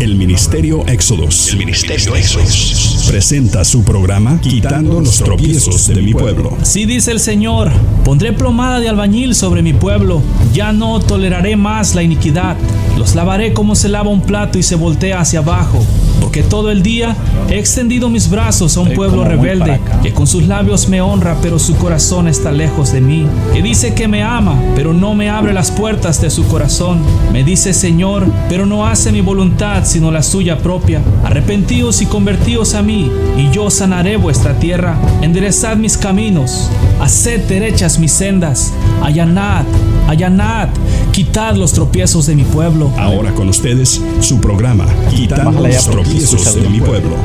El Ministerio Éxodos. El Ministerio Presenta su programa Quitando los tropiezos de mi pueblo. Si dice el Señor, pondré plomada de albañil sobre mi pueblo. Ya no toleraré más la iniquidad. Los lavaré como se lava un plato y se voltea hacia abajo. Porque todo el día he extendido mis brazos a un pueblo rebelde que con sus labios me honra, pero su corazón está lejos de mí. Que dice que me ama, pero no me abre las puertas de su corazón. Me dice Señor, pero no hace mi voluntad sino la suya propia. Arrepentíos y convertíos a mí, y yo sanaré vuestra tierra. Enderezad mis caminos, haced derechas mis sendas, allanad, allanad, quitad los tropiezos de mi pueblo. Ahora con ustedes, su programa, quitad los tropiezos de mi pueblo.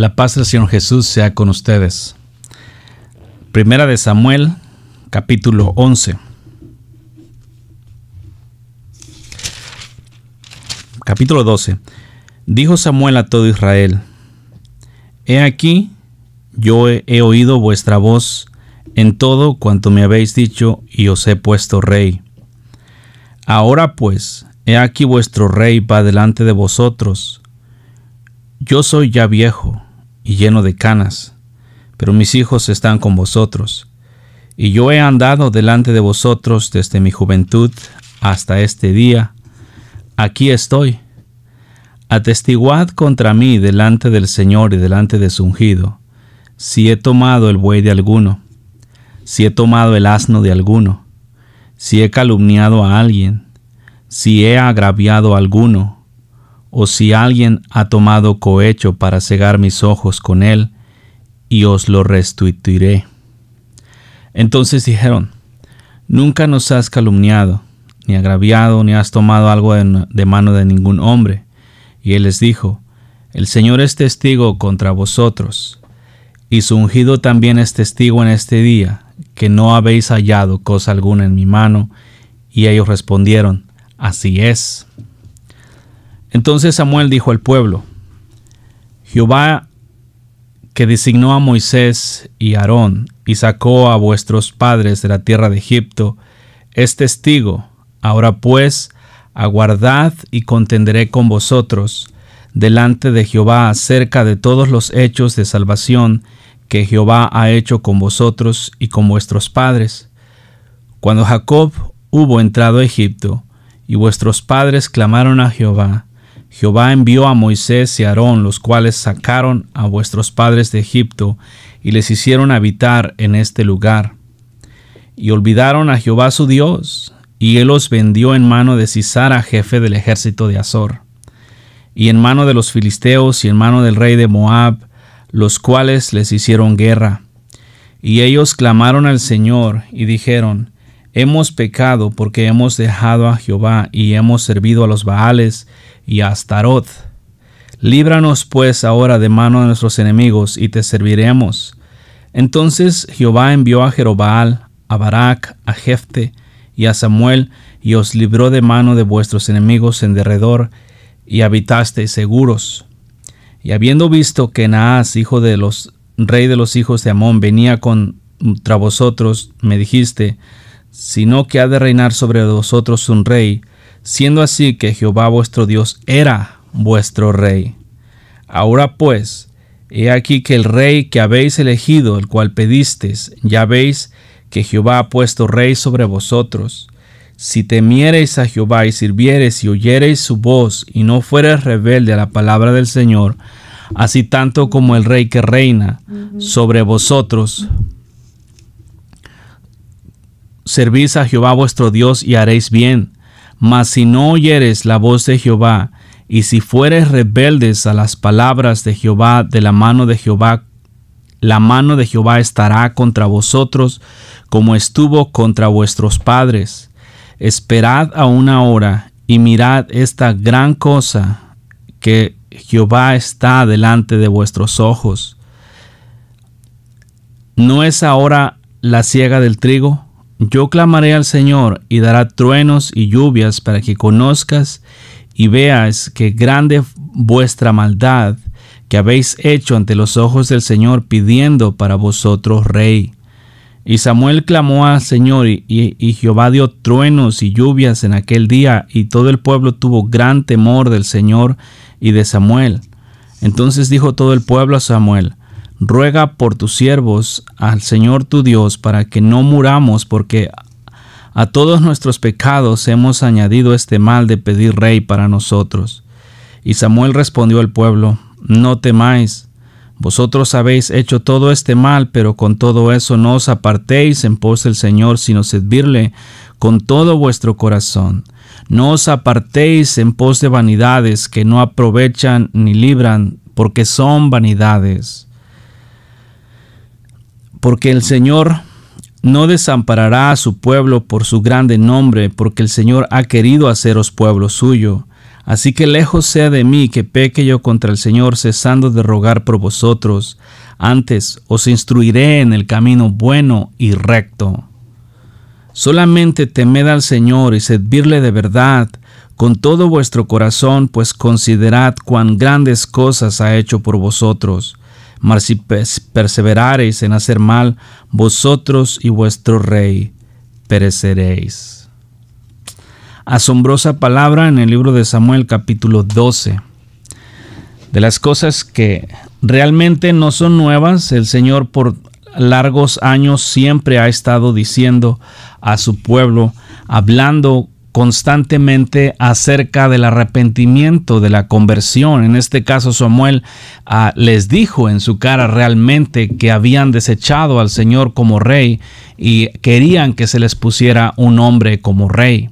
La paz del Señor Jesús sea con ustedes. Primera de Samuel, capítulo 11. Capítulo 12. Dijo Samuel a todo Israel, He aquí, yo he oído vuestra voz en todo cuanto me habéis dicho y os he puesto rey. Ahora pues, he aquí vuestro rey va delante de vosotros. Yo soy ya viejo lleno de canas, pero mis hijos están con vosotros, y yo he andado delante de vosotros desde mi juventud hasta este día. Aquí estoy. Atestiguad contra mí delante del Señor y delante de su ungido, si he tomado el buey de alguno, si he tomado el asno de alguno, si he calumniado a alguien, si he agraviado a alguno, o si alguien ha tomado cohecho para cegar mis ojos con él, y os lo restituiré. Entonces dijeron, Nunca nos has calumniado, ni agraviado, ni has tomado algo de mano de ningún hombre. Y él les dijo, El Señor es testigo contra vosotros, y su ungido también es testigo en este día, que no habéis hallado cosa alguna en mi mano. Y ellos respondieron, Así es. Entonces Samuel dijo al pueblo, Jehová que designó a Moisés y Aarón y sacó a vuestros padres de la tierra de Egipto, es testigo. Ahora pues, aguardad y contenderé con vosotros delante de Jehová acerca de todos los hechos de salvación que Jehová ha hecho con vosotros y con vuestros padres. Cuando Jacob hubo entrado a Egipto, y vuestros padres clamaron a Jehová, Jehová envió a Moisés y Aarón, los cuales sacaron a vuestros padres de Egipto y les hicieron habitar en este lugar. Y olvidaron a Jehová su Dios, y él los vendió en mano de Cisara, jefe del ejército de Azor, y en mano de los filisteos y en mano del rey de Moab, los cuales les hicieron guerra. Y ellos clamaron al Señor y dijeron, Hemos pecado porque hemos dejado a Jehová y hemos servido a los Baales y a Astaroth. Líbranos pues ahora de mano de nuestros enemigos y te serviremos. Entonces Jehová envió a Jerobaal, a Barak, a Jefte y a Samuel, y os libró de mano de vuestros enemigos en derredor, y habitasteis seguros. Y habiendo visto que Naas, hijo de los rey de los hijos de Amón, venía contra vosotros, me dijiste, sino que ha de reinar sobre vosotros un rey, siendo así que Jehová vuestro Dios era vuestro rey. Ahora pues, he aquí que el rey que habéis elegido, el cual pedisteis, ya veis que Jehová ha puesto rey sobre vosotros. Si temiereis a Jehová y sirviereis y oyereis su voz y no fuereis rebelde a la palabra del Señor, así tanto como el rey que reina sobre vosotros servís a Jehová vuestro Dios y haréis bien. Mas si no oyeres la voz de Jehová, y si fueres rebeldes a las palabras de Jehová de la mano de Jehová, la mano de Jehová estará contra vosotros como estuvo contra vuestros padres. Esperad a una hora y mirad esta gran cosa que Jehová está delante de vuestros ojos. ¿No es ahora la siega del trigo? Yo clamaré al Señor y dará truenos y lluvias para que conozcas y veas qué grande vuestra maldad que habéis hecho ante los ojos del Señor pidiendo para vosotros rey. Y Samuel clamó al Señor y, y, Jehová dio truenos y lluvias en aquel día y todo el pueblo tuvo gran temor del Señor y de Samuel. Entonces dijo todo el pueblo a Samuel, ruega por tus siervos al Señor tu Dios para que no muramos porque a todos nuestros pecados hemos añadido este mal de pedir rey para nosotros. Y Samuel respondió al pueblo, No temáis, vosotros habéis hecho todo este mal, pero con todo eso no os apartéis en pos del Señor, sino servirle con todo vuestro corazón. No os apartéis en pos de vanidades que no aprovechan ni libran, porque son vanidades porque el Señor no desamparará a su pueblo por su grande nombre, porque el Señor ha querido haceros pueblo suyo. Así que lejos sea de mí que peque yo contra el Señor, cesando de rogar por vosotros. Antes os instruiré en el camino bueno y recto. Solamente temed al Señor y servirle de verdad, con todo vuestro corazón, pues considerad cuán grandes cosas ha hecho por vosotros mas si perseverareis en hacer mal, vosotros y vuestro rey pereceréis. Asombrosa palabra en el libro de Samuel capítulo 12. De las cosas que realmente no son nuevas, el Señor por largos años siempre ha estado diciendo a su pueblo, hablando constantemente acerca del arrepentimiento, de la conversión. En este caso, Samuel ah, les dijo en su cara realmente que habían desechado al Señor como rey y querían que se les pusiera un hombre como rey.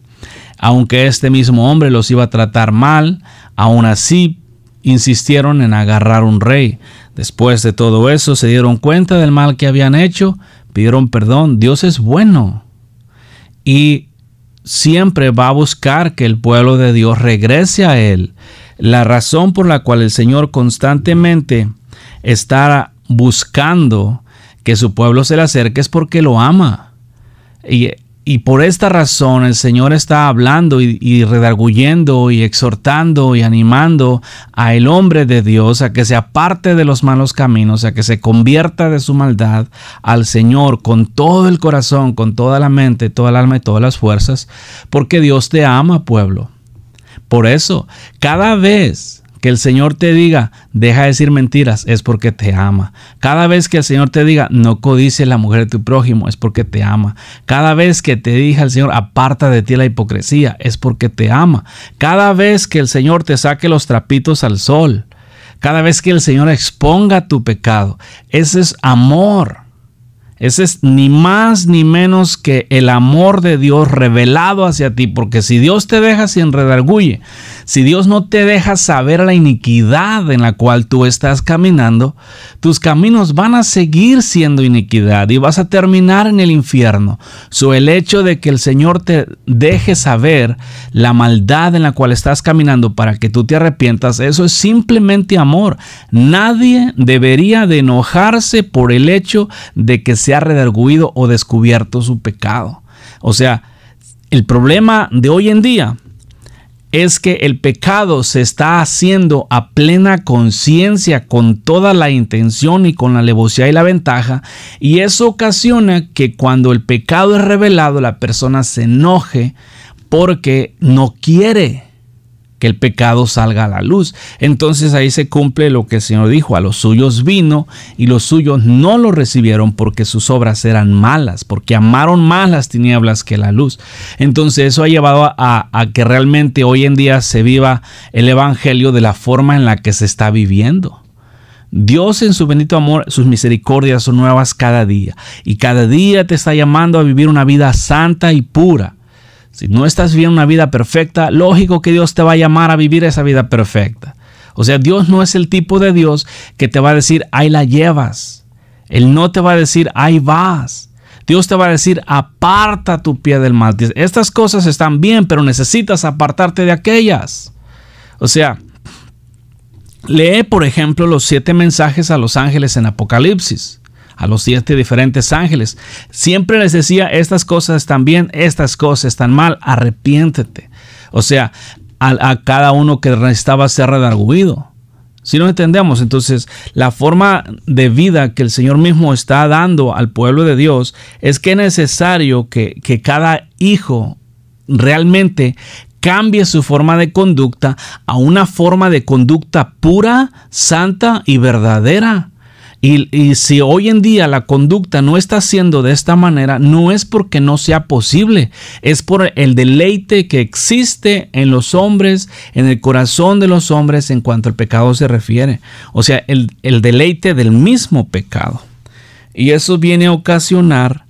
Aunque este mismo hombre los iba a tratar mal, aún así insistieron en agarrar un rey. Después de todo eso, se dieron cuenta del mal que habían hecho, pidieron perdón, Dios es bueno. Y siempre va a buscar que el pueblo de Dios regrese a Él. La razón por la cual el Señor constantemente está buscando que su pueblo se le acerque es porque lo ama. Y y por esta razón el Señor está hablando y, redarguyendo y exhortando y animando a el hombre de Dios a que se aparte de los malos caminos, a que se convierta de su maldad al Señor con todo el corazón, con toda la mente, toda el alma y todas las fuerzas, porque Dios te ama, pueblo. Por eso, cada vez que el Señor te diga, deja de decir mentiras, es porque te ama. Cada vez que el Señor te diga, no codice la mujer de tu prójimo, es porque te ama. Cada vez que te diga el Señor, aparta de ti la hipocresía, es porque te ama. Cada vez que el Señor te saque los trapitos al sol, cada vez que el Señor exponga tu pecado, ese es amor. Ese es ni más ni menos que el amor de Dios revelado hacia ti, porque si Dios te deja sin redarguye, si Dios no te deja saber la iniquidad en la cual tú estás caminando, tus caminos van a seguir siendo iniquidad y vas a terminar en el infierno. So, el hecho de que el Señor te deje saber la maldad en la cual estás caminando para que tú te arrepientas, eso es simplemente amor. Nadie debería de enojarse por el hecho de que se ha redarguido o descubierto su pecado. O sea, el problema de hoy en día es que el pecado se está haciendo a plena conciencia con toda la intención y con la levosía y la ventaja y eso ocasiona que cuando el pecado es revelado la persona se enoje porque no quiere que el pecado salga a la luz. Entonces ahí se cumple lo que el Señor dijo, a los suyos vino y los suyos no lo recibieron porque sus obras eran malas, porque amaron más las tinieblas que la luz. Entonces eso ha llevado a, a que realmente hoy en día se viva el Evangelio de la forma en la que se está viviendo. Dios en su bendito amor, sus misericordias son nuevas cada día y cada día te está llamando a vivir una vida santa y pura si no estás viviendo una vida perfecta, lógico que Dios te va a llamar a vivir esa vida perfecta. O sea, Dios no es el tipo de Dios que te va a decir, ahí la llevas. Él no te va a decir, ahí vas. Dios te va a decir, aparta tu pie del mal. Estas cosas están bien, pero necesitas apartarte de aquellas. O sea, lee, por ejemplo, los siete mensajes a los ángeles en Apocalipsis a los siete diferentes ángeles. Siempre les decía, estas cosas están bien, estas cosas están mal, arrepiéntete. O sea, a, cada uno que necesitaba ser redarguido. Si no entendemos, entonces la forma de vida que el Señor mismo está dando al pueblo de Dios es que es necesario que, que cada hijo realmente cambie su forma de conducta a una forma de conducta pura, santa y verdadera. Y, si hoy en día la conducta no está siendo de esta manera, no es porque no sea posible, es por el deleite que existe en los hombres, en el corazón de los hombres en cuanto al pecado se refiere. O sea, el, deleite del mismo pecado. Y eso viene a ocasionar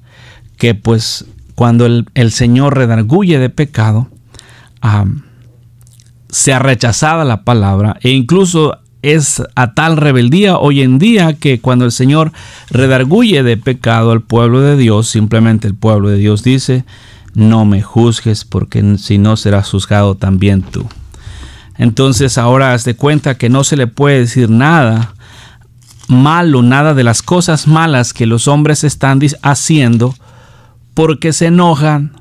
que pues cuando el, Señor redarguye de pecado, se ha rechazada la palabra e incluso es a tal rebeldía hoy en día que cuando el Señor redarguye de pecado al pueblo de Dios, simplemente el pueblo de Dios dice, no me juzgues porque si no serás juzgado también tú. Entonces ahora haz de cuenta que no se le puede decir nada malo, nada de las cosas malas que los hombres están haciendo porque se enojan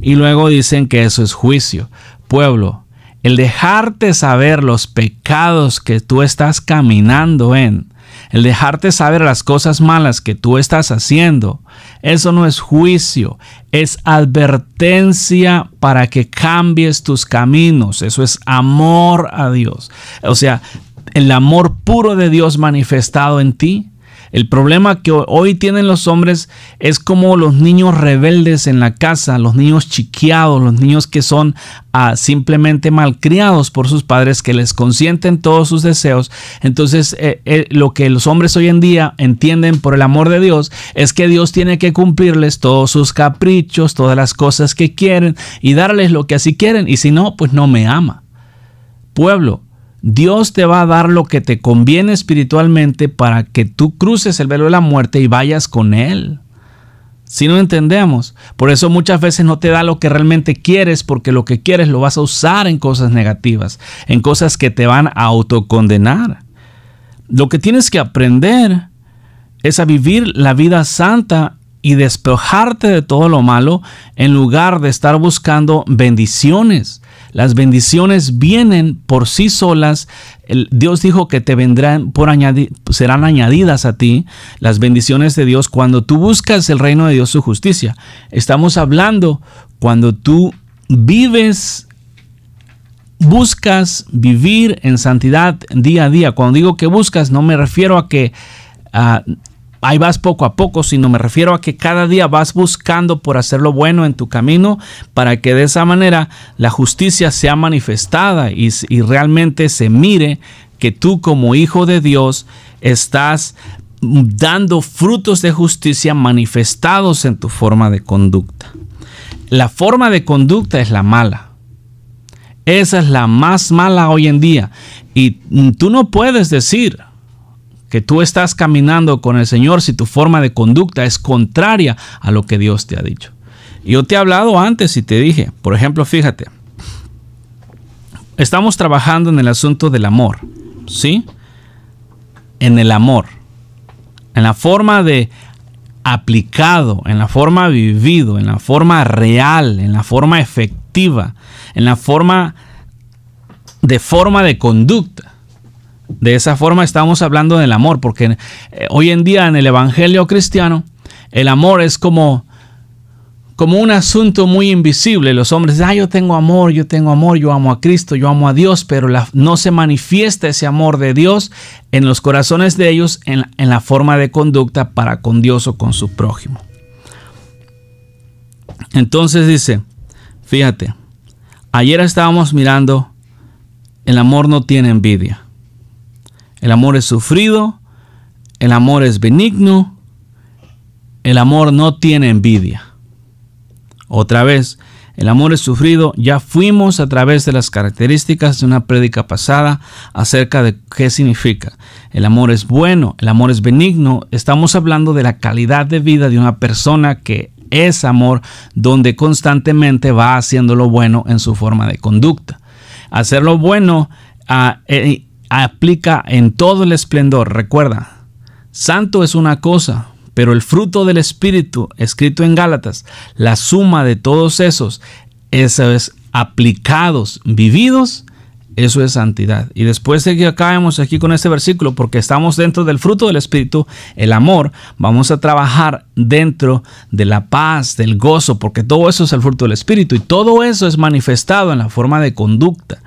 y luego dicen que eso es juicio. Pueblo, el dejarte saber los pecados que tú estás caminando en, el dejarte saber las cosas malas que tú estás haciendo, eso no es juicio, es advertencia para que cambies tus caminos, eso es amor a Dios. O sea, el amor puro de Dios manifestado en ti el problema que hoy tienen los hombres es como los niños rebeldes en la casa, los niños chiqueados, los niños que son ah, simplemente malcriados por sus padres, que les consienten todos sus deseos. Entonces, eh, eh, lo que los hombres hoy en día entienden por el amor de Dios es que Dios tiene que cumplirles todos sus caprichos, todas las cosas que quieren y darles lo que así quieren. Y si no, pues no me ama. Pueblo, Dios te va a dar lo que te conviene espiritualmente para que tú cruces el velo de la muerte y vayas con Él. Si no entendemos, por eso muchas veces no te da lo que realmente quieres porque lo que quieres lo vas a usar en cosas negativas, en cosas que te van a autocondenar. Lo que tienes que aprender es a vivir la vida santa y despojarte de todo lo malo en lugar de estar buscando bendiciones. Las bendiciones vienen por sí solas. El, Dios dijo que te vendrán por añadir, serán añadidas a ti las bendiciones de Dios cuando tú buscas el reino de Dios, su justicia. Estamos hablando cuando tú vives buscas vivir en santidad día a día. Cuando digo que buscas, no me refiero a que ah, ahí vas poco a poco, sino me refiero a que cada día vas buscando por hacer lo bueno en tu camino para que de esa manera la justicia sea manifestada y, realmente se mire que tú como hijo de Dios estás dando frutos de justicia manifestados en tu forma de conducta. La forma de conducta es la mala. Esa es la más mala hoy en día. Y tú no puedes decir, que tú estás caminando con el Señor si tu forma de conducta es contraria a lo que Dios te ha dicho. Yo te he hablado antes y te dije, por ejemplo, fíjate, estamos trabajando en el asunto del amor, ¿sí? En el amor, en la forma de aplicado, en la forma vivido, en la forma real, en la forma efectiva, en la forma de forma de conducta. De esa forma estamos hablando del amor, porque eh, hoy en día en el Evangelio cristiano el amor es como como un asunto muy invisible. Los hombres, ah, yo tengo amor, yo tengo amor, yo amo a Cristo, yo amo a Dios, pero la, no se manifiesta ese amor de Dios en los corazones de ellos en, en la forma de conducta para con Dios o con su prójimo. Entonces dice, fíjate, ayer estábamos mirando, el amor no tiene envidia. El amor es sufrido, el amor es benigno, el amor no tiene envidia. Otra vez, el amor es sufrido. Ya fuimos a través de las características de una prédica pasada acerca de qué significa. El amor es bueno, el amor es benigno. Estamos hablando de la calidad de vida de una persona que es amor, donde constantemente va haciendo lo bueno en su forma de conducta. Hacer lo bueno ah, eh, aplica en todo el esplendor. Recuerda, santo es una cosa, pero el fruto del Espíritu, escrito en Gálatas, la suma de todos esos, eso es aplicados, vividos, eso es santidad. Y después de que acabemos aquí con este versículo, porque estamos dentro del fruto del Espíritu, el amor, vamos a trabajar dentro de la paz, del gozo, porque todo eso es el fruto del Espíritu y todo eso es manifestado en la forma de conducta.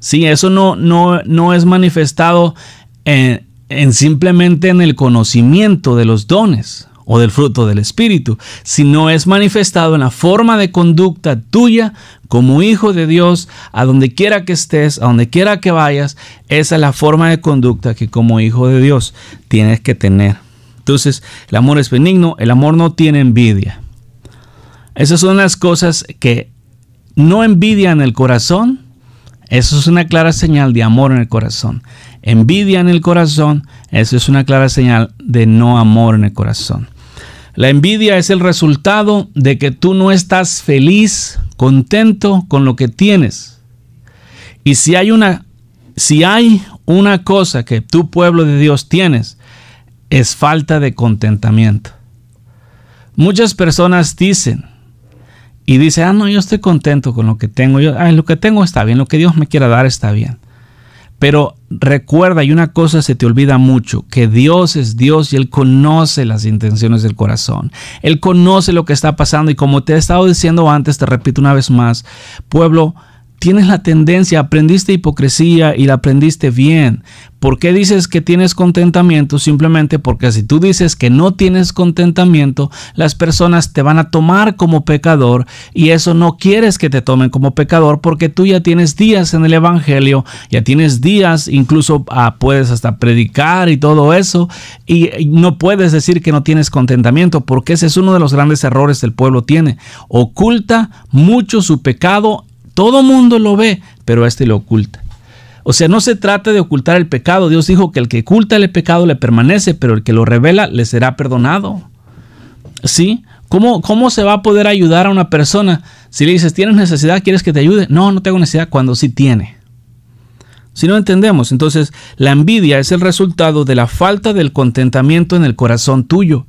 ¿sí? Eso no, no, es manifestado en, simplemente en el conocimiento de los dones o del fruto del Espíritu, sino es manifestado en la forma de conducta tuya como hijo de Dios, a donde quiera que estés, a donde quiera que vayas, esa es la forma de conducta que como hijo de Dios tienes que tener. Entonces, el amor es benigno, el amor no tiene envidia. Esas son las cosas que no envidian el corazón, eso es una clara señal de amor en el corazón. Envidia en el corazón, eso es una clara señal de no amor en el corazón. La envidia es el resultado de que tú no estás feliz, contento con lo que tienes. Y si hay una si hay una cosa que tu pueblo de Dios tienes, es falta de contentamiento. Muchas personas dicen, y dice, ah, no, yo estoy contento con lo que tengo, yo, lo que tengo está bien, lo que Dios me quiera dar está bien. Pero recuerda, y una cosa se te olvida mucho, que Dios es Dios y Él conoce las intenciones del corazón. Él conoce lo que está pasando y como te he estado diciendo antes, te repito una vez más, pueblo, tienes la tendencia, aprendiste hipocresía y la aprendiste bien. ¿Por qué dices que tienes contentamiento? Simplemente porque si tú dices que no tienes contentamiento, las personas te van a tomar como pecador y eso no quieres que te tomen como pecador porque tú ya tienes días en el Evangelio, ya tienes días, incluso ah, puedes hasta predicar y todo eso y no puedes decir que no tienes contentamiento porque ese es uno de los grandes errores que el pueblo tiene. Oculta mucho su pecado todo mundo lo ve, pero este lo oculta. O sea, no se trata de ocultar el pecado. Dios dijo que el que oculta el pecado le permanece, pero el que lo revela le será perdonado. ¿Sí? ¿Cómo, ¿Cómo se va a poder ayudar a una persona si le dices, tienes necesidad, quieres que te ayude? No, no tengo necesidad cuando sí tiene. Si no entendemos, entonces la envidia es el resultado de la falta del contentamiento en el corazón tuyo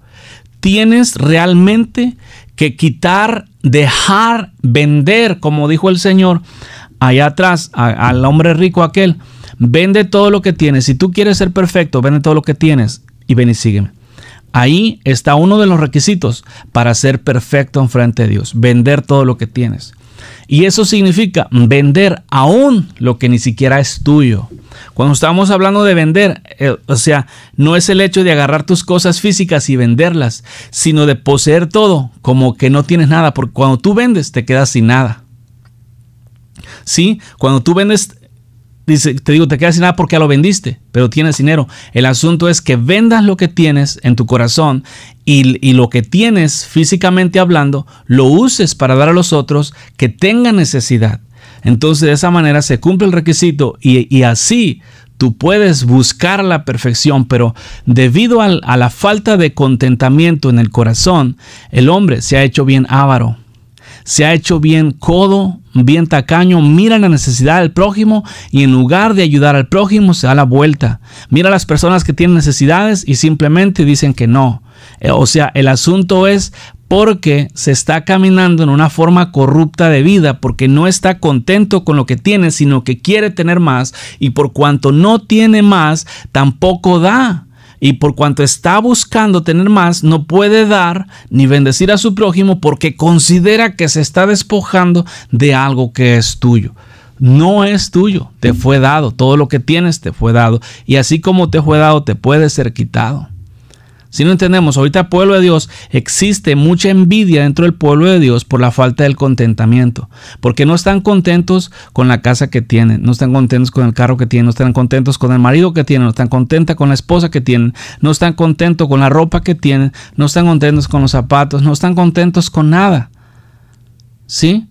tienes realmente que quitar, dejar, vender, como dijo el Señor allá atrás al hombre rico aquel. Vende todo lo que tienes. Si tú quieres ser perfecto, vende todo lo que tienes y ven y sígueme. Ahí está uno de los requisitos para ser perfecto en frente de Dios. Vender todo lo que tienes. Y eso significa vender aún lo que ni siquiera es tuyo. Cuando estamos hablando de vender, o sea, no es el hecho de agarrar tus cosas físicas y venderlas, sino de poseer todo como que no tienes nada, porque cuando tú vendes te quedas sin nada. ¿Sí? Cuando tú vendes te digo, te quedas sin nada porque ya lo vendiste, pero tienes dinero. El asunto es que vendas lo que tienes en tu corazón y, lo que tienes físicamente hablando, lo uses para dar a los otros que tengan necesidad. Entonces de esa manera se cumple el requisito y, así tú puedes buscar la perfección, pero debido a, a la falta de contentamiento en el corazón, el hombre se ha hecho bien avaro se ha hecho bien codo, bien tacaño, mira la necesidad del prójimo y en lugar de ayudar al prójimo se da la vuelta. Mira a las personas que tienen necesidades y simplemente dicen que no. Eh, o sea, el asunto es porque se está caminando en una forma corrupta de vida, porque no está contento con lo que tiene, sino que quiere tener más y por cuanto no tiene más, tampoco da y por cuanto está buscando tener más, no puede dar ni bendecir a su prójimo porque considera que se está despojando de algo que es tuyo. No es tuyo, te fue dado, todo lo que tienes te fue dado y así como te fue dado te puede ser quitado. Si no entendemos, ahorita pueblo de Dios existe mucha envidia dentro del pueblo de Dios por la falta del contentamiento, porque no están contentos con la casa que tienen, no están contentos con el carro que tienen, no están contentos con el marido que tienen, no están contentos con la esposa que tienen, no están contentos con la ropa que tienen, no están contentos con los zapatos, no están contentos con nada. ¿Sí?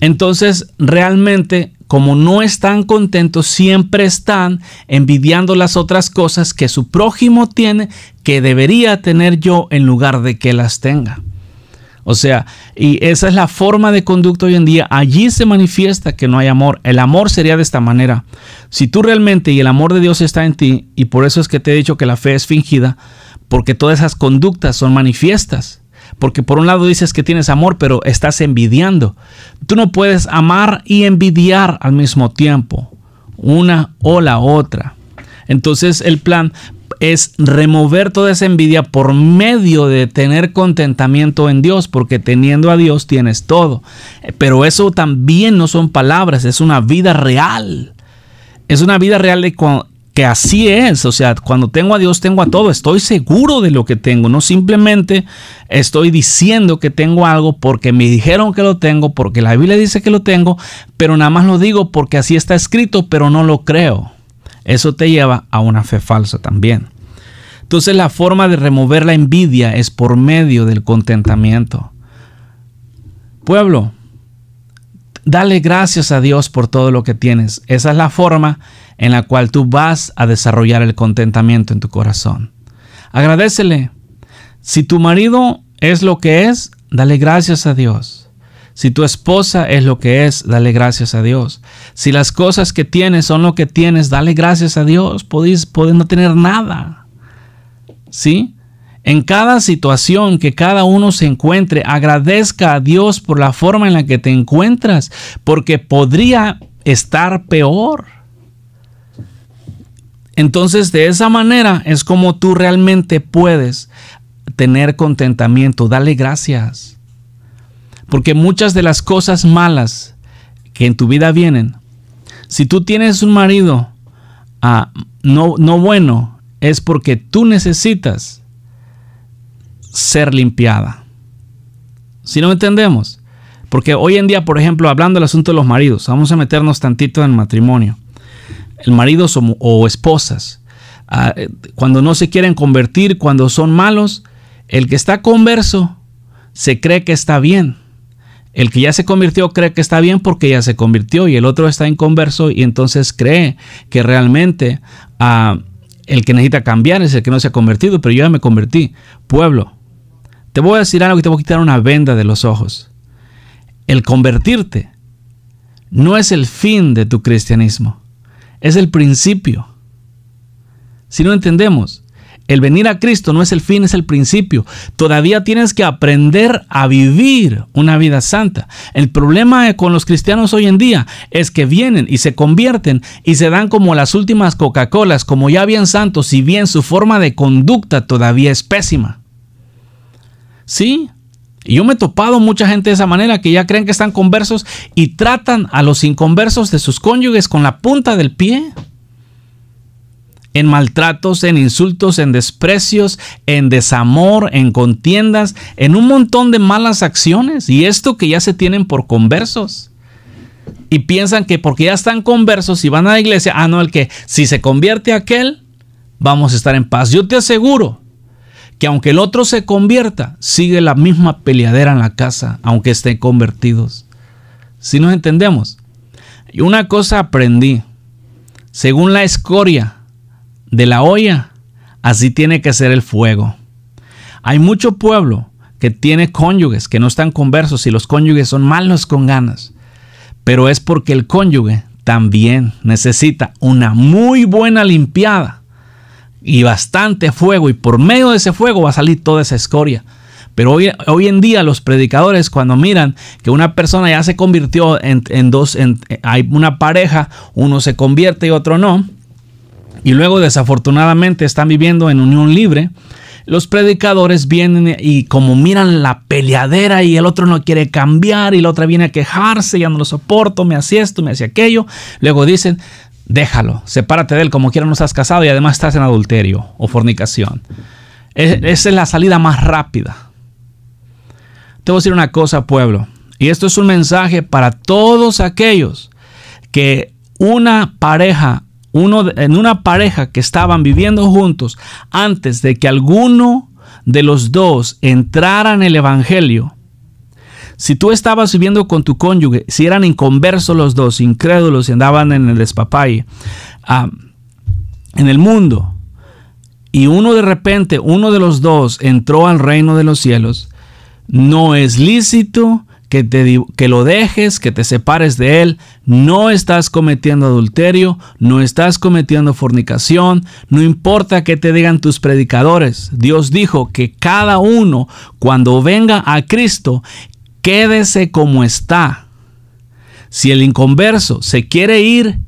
Entonces, realmente como no están contentos, siempre están envidiando las otras cosas que su prójimo tiene, que debería tener yo en lugar de que las tenga. O sea, y esa es la forma de conducta hoy en día. Allí se manifiesta que no hay amor. El amor sería de esta manera. Si tú realmente y el amor de Dios está en ti, y por eso es que te he dicho que la fe es fingida, porque todas esas conductas son manifiestas. Porque por un lado dices que tienes amor, pero estás envidiando. Tú no puedes amar y envidiar al mismo tiempo, una o la otra. Entonces el plan es remover toda esa envidia por medio de tener contentamiento en Dios, porque teniendo a Dios tienes todo. Pero eso también no son palabras, es una vida real. Es una vida real de, que así es, o sea, cuando tengo a Dios tengo a todo, estoy seguro de lo que tengo, no simplemente estoy diciendo que tengo algo porque me dijeron que lo tengo, porque la Biblia dice que lo tengo, pero nada más lo digo porque así está escrito, pero no lo creo. Eso te lleva a una fe falsa también. Entonces la forma de remover la envidia es por medio del contentamiento. Pueblo, Dale gracias a Dios por todo lo que tienes. Esa es la forma en la cual tú vas a desarrollar el contentamiento en tu corazón. Agradecele. Si tu marido es lo que es, dale gracias a Dios. Si tu esposa es lo que es, dale gracias a Dios. Si las cosas que tienes son lo que tienes, dale gracias a Dios. Podéis, podés no tener nada. ¿Sí? En cada situación que cada uno se encuentre, agradezca a Dios por la forma en la que te encuentras, porque podría estar peor. Entonces, de esa manera es como tú realmente puedes tener contentamiento. Dale gracias. Porque muchas de las cosas malas que en tu vida vienen, si tú tienes un marido ah, no, no bueno, es porque tú necesitas ser limpiada. Si no entendemos, porque hoy en día, por ejemplo, hablando del asunto de los maridos, vamos a meternos tantito en matrimonio. El marido o, esposas, ah, eh, cuando no se quieren convertir, cuando son malos, el que está converso se cree que está bien. El que ya se convirtió cree que está bien porque ya se convirtió y el otro está inconverso y entonces cree que realmente ah, el que necesita cambiar es el que no se ha convertido, pero yo ya me convertí. Pueblo, te voy a decir algo y te voy a quitar una venda de los ojos. El convertirte no es el fin de tu cristianismo, es el principio. Si no entendemos, el venir a Cristo no es el fin, es el principio. Todavía tienes que aprender a vivir una vida santa. El problema con los cristianos hoy en día es que vienen y se convierten y se dan como las últimas Coca-Colas, como ya bien santos, si bien su forma de conducta todavía es pésima. Sí, y yo me he topado mucha gente de esa manera que ya creen que están conversos y tratan a los inconversos de sus cónyuges con la punta del pie. En maltratos, en insultos, en desprecios, en desamor, en contiendas, en un montón de malas acciones. Y esto que ya se tienen por conversos. Y piensan que porque ya están conversos y van a la iglesia, ah, no, el que si se convierte aquel, vamos a estar en paz. Yo te aseguro y aunque el otro se convierta, sigue la misma peleadera en la casa, aunque estén convertidos. Si nos entendemos. Y una cosa aprendí. Según la escoria de la olla, así tiene que ser el fuego. Hay mucho pueblo que tiene cónyuges que no están conversos y los cónyuges son malos con ganas. Pero es porque el cónyuge también necesita una muy buena limpiada y bastante fuego y por medio de ese fuego va a salir toda esa escoria. Pero hoy, en día los predicadores cuando miran que una persona ya se convirtió en, dos, hay una pareja, uno se convierte y otro no, y luego desafortunadamente están viviendo en unión libre, los predicadores vienen y como miran la peleadera y el otro no quiere cambiar y la otra viene a quejarse, ya no lo soporto, me hacía esto, me hacía aquello, luego dicen, déjalo, sepárate de él, como quiera no estás casado y además estás en adulterio o fornicación. esa es la salida más rápida. Te voy a decir una cosa, pueblo, y esto es un mensaje para todos aquellos que una pareja, uno, en una pareja que estaban viviendo juntos, antes de que alguno de los dos entrara en el Evangelio, si tú estabas viviendo con tu cónyuge, si eran inconversos los dos, incrédulos y andaban en el despapalle, ah, en el mundo, y uno de repente, uno de los dos entró al reino de los cielos, no es lícito que, te, que lo dejes, que te separes de él, no estás cometiendo adulterio, no estás cometiendo fornicación, no importa que te digan tus predicadores. Dios dijo que cada uno, cuando venga a Cristo, quédese como está. Si el inconverso se quiere ir,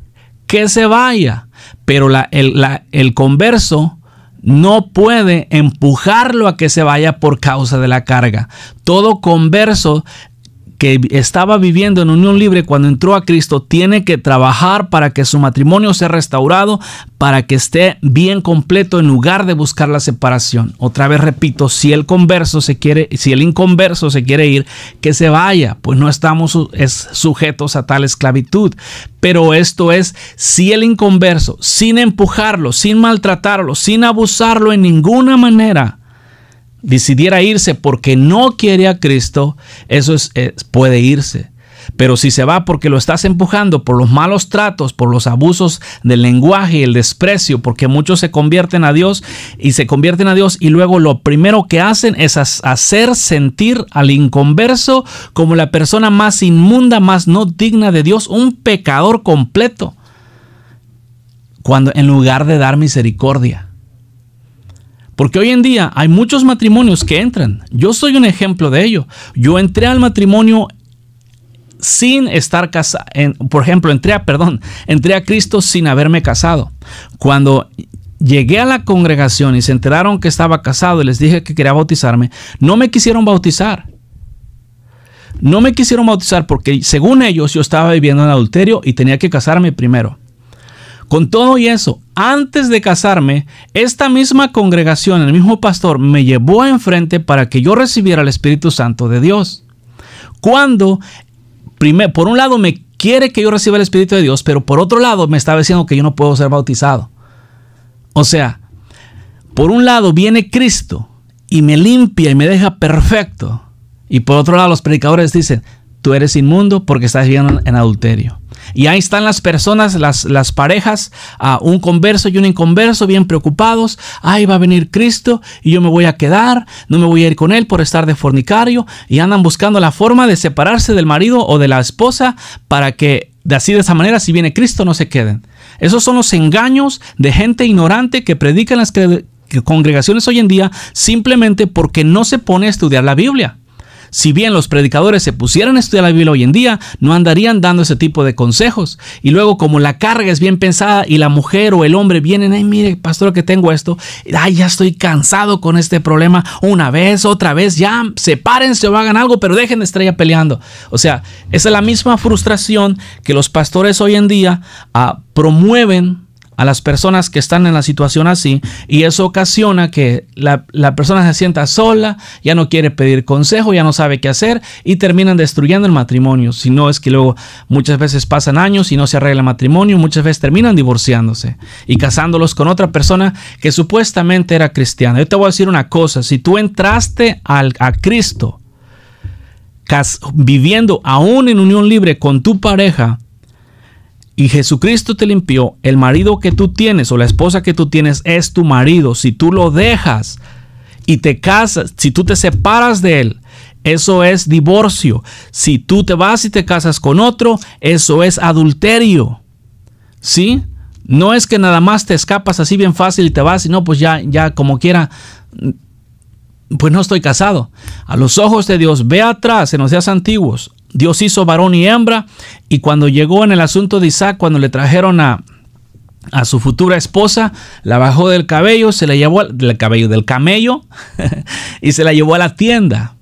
que se vaya. Pero el converso no puede empujarlo a que se vaya por causa de la carga. Todo converso que estaba viviendo en unión libre cuando entró a Cristo tiene que trabajar para que su matrimonio sea restaurado, para que esté bien completo en lugar de buscar la separación. Otra vez repito, si el converso se quiere, si el inconverso se quiere ir, que se vaya, pues no estamos sujetos a tal esclavitud. Pero esto es si el inconverso, sin empujarlo, sin maltratarlo, sin abusarlo en ninguna manera, decidiera irse porque no quiere a Cristo, eso es, eh, puede irse. Pero si se va porque lo estás empujando por los malos tratos, por los abusos del lenguaje y el desprecio, porque muchos se convierten a Dios y se convierten a Dios y luego lo primero que hacen es hacer sentir al inconverso como la persona más inmunda, más no digna de Dios, un pecador completo. Cuando en lugar de dar misericordia. Porque hoy en día hay muchos matrimonios que entran. Yo soy un ejemplo de ello. Yo entré al matrimonio sin estar casado. Por ejemplo, entré a, perdón, entré a Cristo sin haberme casado. Cuando llegué a la congregación y se enteraron que estaba casado y les dije que quería bautizarme, no me quisieron bautizar. No me quisieron bautizar porque según ellos yo estaba viviendo en adulterio y tenía que casarme primero. Con todo y eso, antes de casarme, esta misma congregación, el mismo pastor, me llevó enfrente para que yo recibiera el Espíritu Santo de Dios. Cuando, por un lado, me quiere que yo reciba el Espíritu de Dios, pero por otro lado, me está diciendo que yo no puedo ser bautizado. O sea, por un lado viene Cristo y me limpia y me deja perfecto. Y por otro lado, los predicadores dicen, tú eres inmundo porque estás viviendo en adulterio. Y ahí están las personas, las, las parejas, un converso y un inconverso, bien preocupados. Ahí va a venir Cristo y yo me voy a quedar, no me voy a ir con él por estar de fornicario. Y andan buscando la forma de separarse del marido o de la esposa para que de así de esa manera, si viene Cristo, no se queden. Esos son los engaños de gente ignorante que predican las congregaciones hoy en día simplemente porque no se pone a estudiar la Biblia. Si bien los predicadores se pusieran a estudiar la Biblia hoy en día, no andarían dando ese tipo de consejos. Y luego, como la carga es bien pensada y la mujer o el hombre vienen, ay, mire, pastor, que tengo esto, ay, ya estoy cansado con este problema, una vez, otra vez, ya, sepárense o hagan algo, pero dejen de estar ya peleando. O sea, esa es la misma frustración que los pastores hoy en día ah, promueven a las personas que están en la situación así y eso ocasiona que la, persona se sienta sola, ya no quiere pedir consejo, ya no sabe qué hacer y terminan destruyendo el matrimonio. Si no es que luego muchas veces pasan años y no se arregla el matrimonio, muchas veces terminan divorciándose y casándolos con otra persona que supuestamente era cristiana. Yo te voy a decir una cosa, si tú entraste al, a Cristo viviendo aún en unión libre con tu pareja, y Jesucristo te limpió, el marido que tú tienes o la esposa que tú tienes es tu marido. Si tú lo dejas y te casas, si tú te separas de él, eso es divorcio. Si tú te vas y te casas con otro, eso es adulterio. ¿Sí? No es que nada más te escapas así bien fácil y te vas y no, pues ya, ya como quiera, pues no estoy casado. A los ojos de Dios, ve atrás en los días antiguos, Dios hizo varón y hembra y cuando llegó en el asunto de Isaac, cuando le trajeron a, a su futura esposa, la bajó del cabello, se la llevó del cabello del camello y se la llevó a la tienda.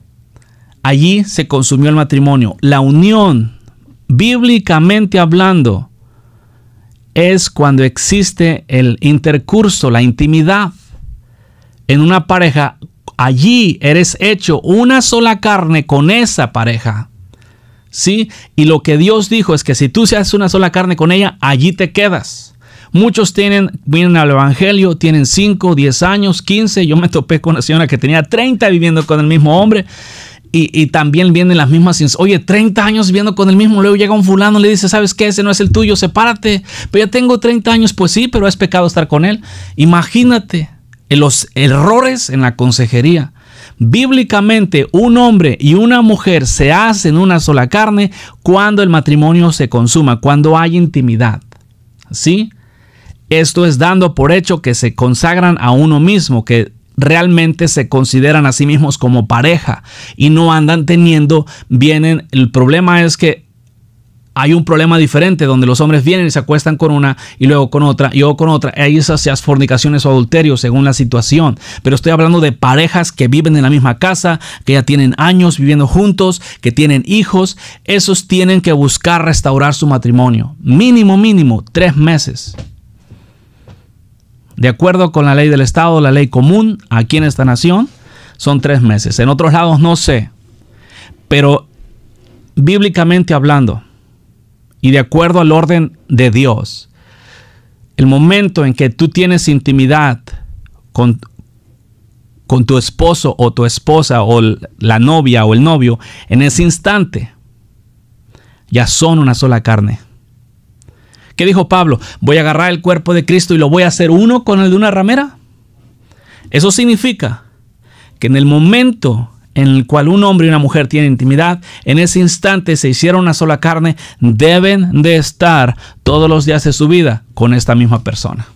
Allí se consumió el matrimonio. La unión, bíblicamente hablando, es cuando existe el intercurso, la intimidad. En una pareja, allí eres hecho una sola carne con esa pareja. ¿sí? Y lo que Dios dijo es que si tú se una sola carne con ella, allí te quedas. Muchos tienen, vienen al Evangelio, tienen 5, 10 años, 15. Yo me topé con una señora que tenía 30 viviendo con el mismo hombre. Y, también vienen las mismas. Oye, 30 años viviendo con el mismo. Luego llega un fulano y le dice: ¿Sabes qué? Ese no es el tuyo, sepárate. Pero ya tengo 30 años, pues sí, pero es pecado estar con él. Imagínate los errores en la consejería. Bíblicamente, un hombre y una mujer se hacen una sola carne cuando el matrimonio se consuma, cuando hay intimidad. ¿Sí? Esto es dando por hecho que se consagran a uno mismo, que realmente se consideran a sí mismos como pareja y no andan teniendo, vienen, el problema es que hay un problema diferente donde los hombres vienen y se acuestan con una y luego con otra y luego con otra. ahí esas fornicaciones o adulterios según la situación. Pero estoy hablando de parejas que viven en la misma casa, que ya tienen años viviendo juntos, que tienen hijos. Esos tienen que buscar restaurar su matrimonio. Mínimo, mínimo, tres meses. De acuerdo con la ley del Estado, la ley común aquí en esta nación, son tres meses. En otros lados no sé. Pero bíblicamente hablando, y de acuerdo al orden de Dios. El momento en que tú tienes intimidad con, con tu esposo o tu esposa o la novia o el novio, en ese instante ya son una sola carne. ¿Qué dijo Pablo? Voy a agarrar el cuerpo de Cristo y lo voy a hacer uno con el de una ramera. Eso significa que en el momento en el cual un hombre y una mujer tienen intimidad, en ese instante se hicieron una sola carne, deben de estar todos los días de su vida con esta misma persona.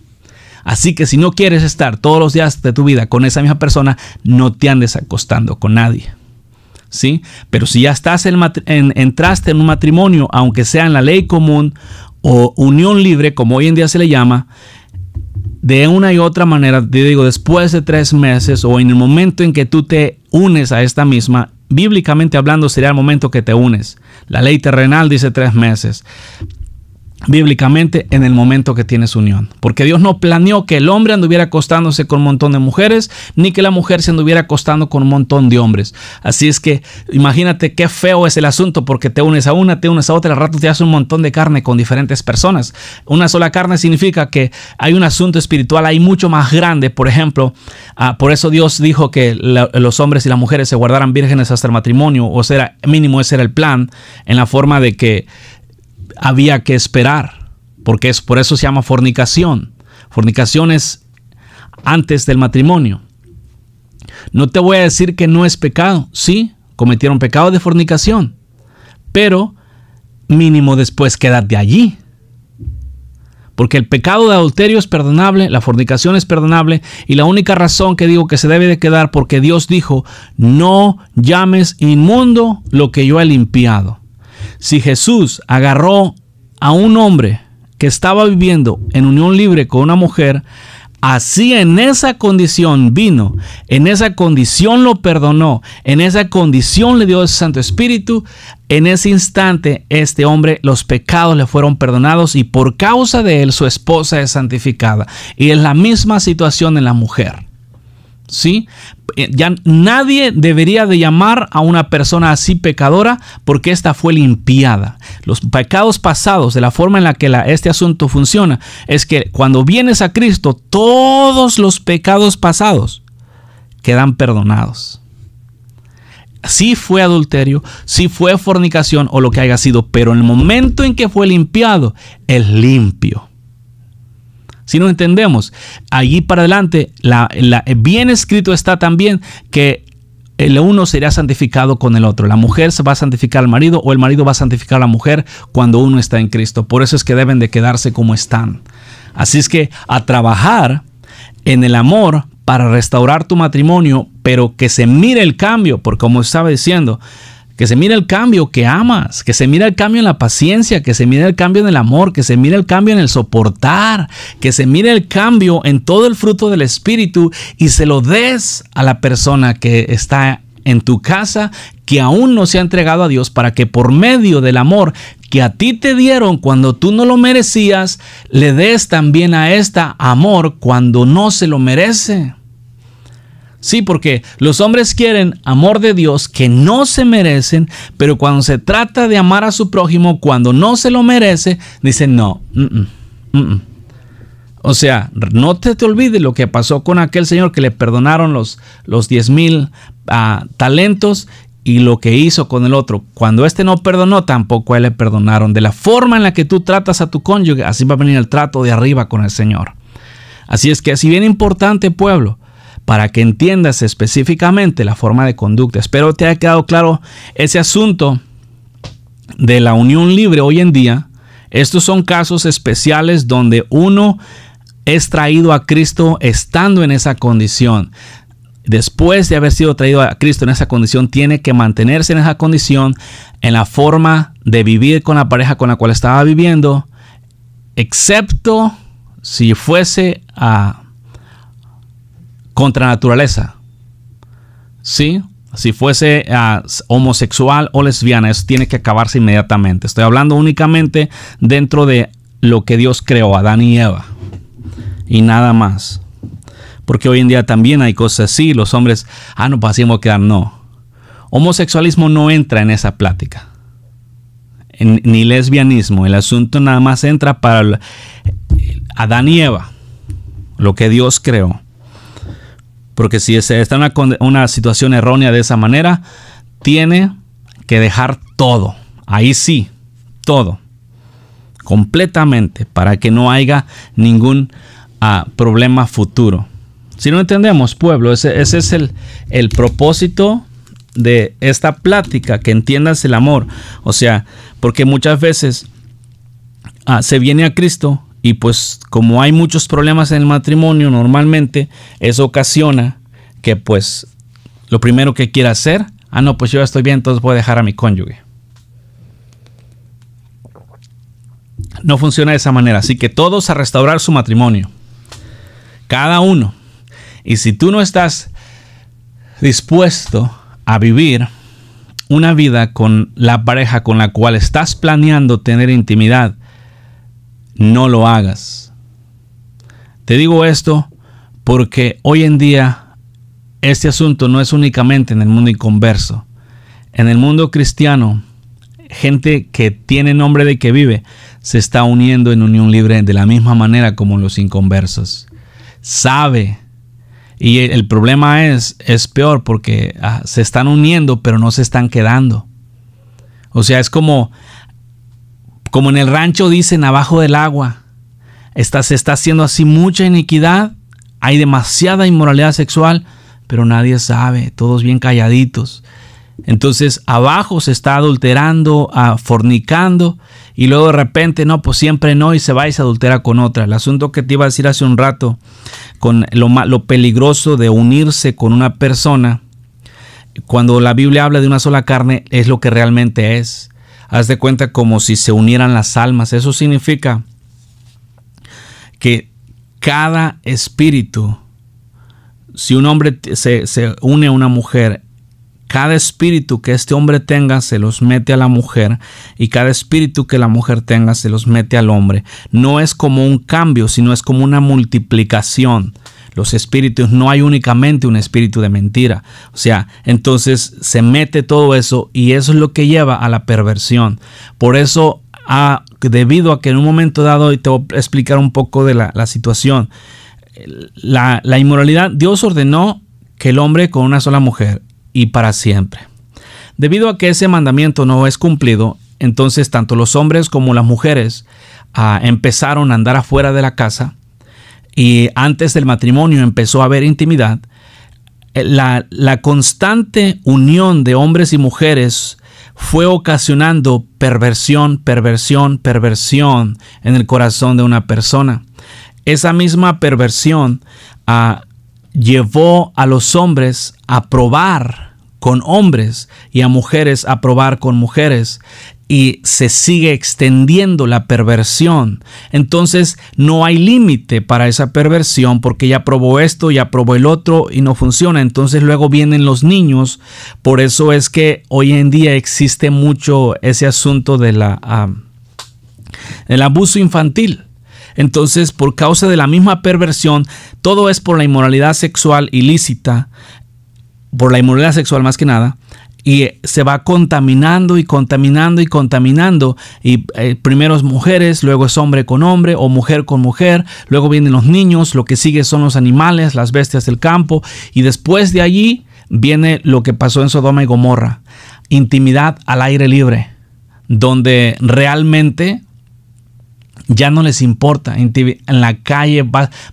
Así que si no quieres estar todos los días de tu vida con esa misma persona, no te andes acostando con nadie. ¿Sí? Pero si ya estás en, entraste en un matrimonio, aunque sea en la ley común o unión libre, como hoy en día se le llama, de una y otra manera, te digo, después de tres meses o en el momento en que tú te unes a esta misma, bíblicamente hablando sería el momento que te unes. La ley terrenal dice tres meses, bíblicamente en el momento que tienes unión. Porque Dios no planeó que el hombre anduviera acostándose con un montón de mujeres, ni que la mujer se anduviera acostando con un montón de hombres. Así es que imagínate qué feo es el asunto, porque te unes a una, te unes a otra, al rato te haces un montón de carne con diferentes personas. Una sola carne significa que hay un asunto espiritual ahí mucho más grande. Por ejemplo, ah, por eso Dios dijo que los hombres y las mujeres se guardaran vírgenes hasta el matrimonio, o sea, mínimo ese era el plan, en la forma de que había que esperar, porque es por eso se llama fornicación. Fornicación es antes del matrimonio. No te voy a decir que no es pecado, sí, cometieron pecado de fornicación, pero mínimo después de allí. Porque el pecado de adulterio es perdonable, la fornicación es perdonable, y la única razón que digo que se debe de quedar porque Dios dijo, no llames inmundo lo que yo he limpiado. Si Jesús agarró a un hombre que estaba viviendo en unión libre con una mujer, así en esa condición vino, en esa condición lo perdonó, en esa condición le dio el Santo Espíritu, en ese instante este hombre los pecados le fueron perdonados y por causa de él su esposa es santificada. Y es la misma situación en la mujer. ¿sí? Eh, ya nadie debería de llamar a una persona así pecadora porque esta fue limpiada. Los pecados pasados, de la forma en la que este asunto funciona, es que cuando vienes a Cristo, todos los pecados pasados quedan perdonados. Si fue adulterio, si fue fornicación o lo que haya sido, pero en el momento en que fue limpiado, es limpio. Si no entendemos, allí para adelante, la, bien escrito está también que el uno será santificado con el otro. La mujer se va a santificar al marido o el marido va a santificar a la mujer cuando uno está en Cristo. Por eso es que deben de quedarse como están. Así es que a trabajar en el amor para restaurar tu matrimonio, pero que se mire el cambio, porque como estaba diciendo, que se mire el cambio que amas, que se mire el cambio en la paciencia, que se mire el cambio en el amor, que se mire el cambio en el soportar, que se mire el cambio en todo el fruto del Espíritu y se lo des a la persona que está en tu casa que aún no se ha entregado a Dios para que por medio del amor que a ti te dieron cuando tú no lo merecías, le des también a esta amor cuando no se lo merece. Sí, porque los hombres quieren amor de Dios que no se merecen, pero cuando se trata de amar a su prójimo cuando no se lo merece, dicen no. Mm, mm, mm, o sea, no te, te olvides lo que pasó con aquel señor que le perdonaron los, los 10 mil ah, talentos y lo que hizo con el otro. Cuando este no perdonó, tampoco a él le perdonaron. De la forma en la que tú tratas a tu cónyuge, así va a venir el trato de arriba con el Señor. Así es que, así bien importante, pueblo, para que entiendas específicamente la forma de conducta. Espero te haya quedado claro ese asunto de la unión libre hoy en día. Estos son casos especiales donde uno es traído a Cristo estando en esa condición después de haber sido traído a Cristo en esa condición, tiene que mantenerse en esa condición, en la forma de vivir con la pareja con la cual estaba viviendo, excepto si fuese a contra naturaleza. Si fuese ah, homosexual o lesbiana, eso tiene que acabarse inmediatamente. Estoy hablando únicamente dentro de lo que Dios creó, Adán y Eva. Y nada más. Porque hoy en día también hay cosas así. Los hombres, ah, no, pasemos pues a quedar. No. Homosexualismo no entra en esa plática. ni lesbianismo. El asunto nada más entra para Adán y Eva. Lo que Dios creó. Porque si está en una, situación errónea de esa manera, tiene que dejar todo. Ahí sí, todo. Completamente. Para que no haya ningún ah, problema futuro. Si no entendemos, pueblo, ese, es el, el propósito de esta plática, que entiendas el amor. O sea, porque muchas veces ah, se viene a Cristo y pues como hay muchos problemas en el matrimonio, normalmente eso ocasiona que pues lo primero que quiera hacer, ah no, pues yo estoy bien, entonces voy a dejar a mi cónyuge. No funciona de esa manera, así que todos a restaurar su matrimonio. Cada uno. Y si tú no estás dispuesto a vivir una vida con la pareja con la cual estás planeando tener intimidad no lo hagas. Te digo esto porque hoy en día este asunto no es únicamente en el mundo inconverso. En el mundo cristiano, gente que tiene nombre de que vive se está uniendo en unión libre de la misma manera como los inconversos. Sabe. Y el problema es, es peor porque ah, se están uniendo pero no se están quedando. O sea, es como como en el rancho dicen, abajo del agua. Está, se está haciendo así mucha iniquidad, hay demasiada inmoralidad sexual, pero nadie sabe, todos bien calladitos. Entonces abajo se está adulterando, ah, fornicando, y luego de repente, no, pues siempre no, y se va y se adultera con otra. El asunto que te iba a decir hace un rato, con lo, lo peligroso de unirse con una persona, cuando la Biblia habla de una sola carne, es lo que realmente es haz de cuenta como si se unieran las almas. Eso significa que cada espíritu, si un hombre se, se, une a una mujer, cada espíritu que este hombre tenga se los mete a la mujer y cada espíritu que la mujer tenga se los mete al hombre. No es como un cambio, sino es como una multiplicación los espíritus, no hay únicamente un espíritu de mentira. O sea, entonces se mete todo eso y eso es lo que lleva a la perversión. Por eso, ah, debido a que en un momento dado, y te voy a explicar un poco de la, situación, la, inmoralidad, Dios ordenó que el hombre con una sola mujer y para siempre. Debido a que ese mandamiento no es cumplido, entonces tanto los hombres como las mujeres ah, empezaron a andar afuera de la casa y antes del matrimonio empezó a haber intimidad, eh, la, constante unión de hombres y mujeres fue ocasionando perversión, perversión, perversión en el corazón de una persona. Esa misma perversión ah, llevó a los hombres a probar con hombres y a mujeres a probar con mujeres y se sigue extendiendo la perversión. Entonces no hay límite para esa perversión porque ya probó esto, ya probó el otro y no funciona. Entonces luego vienen los niños. Por eso es que hoy en día existe mucho ese asunto de la, el abuso infantil. Entonces, por causa de la misma perversión, todo es por la inmoralidad sexual ilícita, por la inmoralidad sexual más que nada, y se va contaminando y contaminando y contaminando. Y primeros eh, primero es mujeres, luego es hombre con hombre o mujer con mujer, luego vienen los niños, lo que sigue son los animales, las bestias del campo y después de allí viene lo que pasó en Sodoma y Gomorra, intimidad al aire libre, donde realmente ya no les importa. En, la calle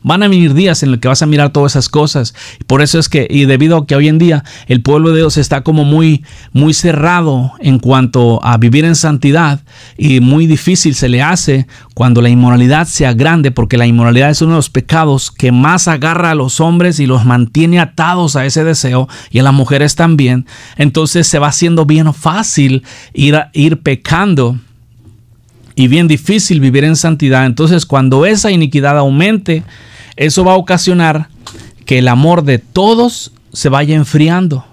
van a venir días en los que vas a mirar todas esas cosas. Por eso es que, y debido a que hoy en día el pueblo de Dios está como muy, muy cerrado en cuanto a vivir en santidad y muy difícil se le hace cuando la inmoralidad sea grande, porque la inmoralidad es uno de los pecados que más agarra a los hombres y los mantiene atados a ese deseo y a las mujeres también. Entonces se va haciendo bien fácil ir, a, ir pecando y bien difícil vivir en santidad. Entonces cuando esa iniquidad aumente, eso va a ocasionar que el amor de todos se vaya enfriando.